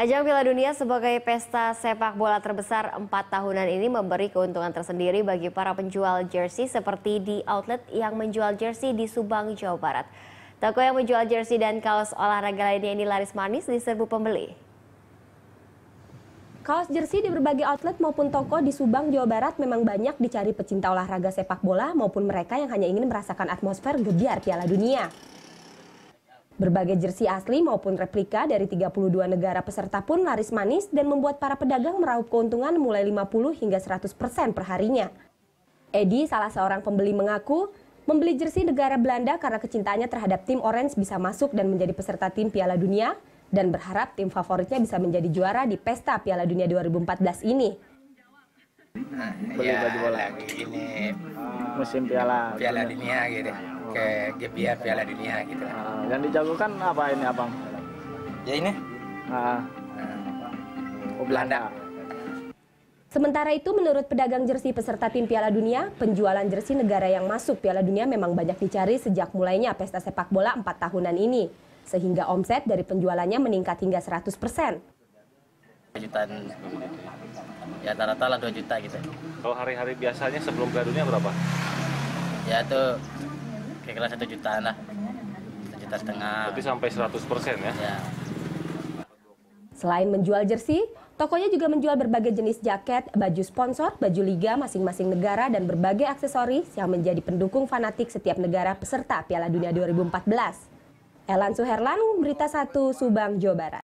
Ajang Piala Dunia sebagai pesta sepak bola terbesar 4 tahunan ini memberi keuntungan tersendiri bagi para penjual jersey seperti di outlet yang menjual jersey di Subang, Jawa Barat. Toko yang menjual jersey dan kaos olahraga lainnya ini laris manis di serbu pembeli. Kaos jersey di berbagai outlet maupun toko di Subang, Jawa Barat memang banyak dicari pecinta olahraga sepak bola maupun mereka yang hanya ingin merasakan atmosfer gebiar Piala Dunia. Berbagai jersi asli maupun replika dari 32 negara peserta pun laris manis dan membuat para pedagang meraup keuntungan mulai 50 hingga 100 persen perharinya. Edi, salah seorang pembeli mengaku, membeli jersi negara Belanda karena kecintaannya terhadap tim Orange bisa masuk dan menjadi peserta tim Piala Dunia dan berharap tim favoritnya bisa menjadi juara di pesta Piala Dunia 2014 ini. Iya, Beli baju bola ini musim Piala Piala Dunia gitu ke GPR Piala Dunia gitu. Nah, yang dijagokan apa ini abang? Ya ini. Nah. Belanda. Sementara itu, menurut pedagang jersi peserta tim Piala Dunia, penjualan jersi negara yang masuk Piala Dunia memang banyak dicari sejak mulainya pesta sepak bola 4 tahunan ini. Sehingga omset dari penjualannya meningkat hingga 100 persen. Jutaan, ya rata-rata lah 2 juta gitu. Kalau hari-hari biasanya sebelum Piala Dunia berapa? Ya tuh kira-kira satu jutaan lah satu juta setengah Tapi sampai 100 persen ya? ya selain menjual jersey Tokonya juga menjual berbagai jenis jaket, baju sponsor, baju liga masing-masing negara dan berbagai aksesoris yang menjadi pendukung fanatik setiap negara peserta Piala Dunia 2014. Elan Suherlan, Berita 1, Subang, Jawa Barat.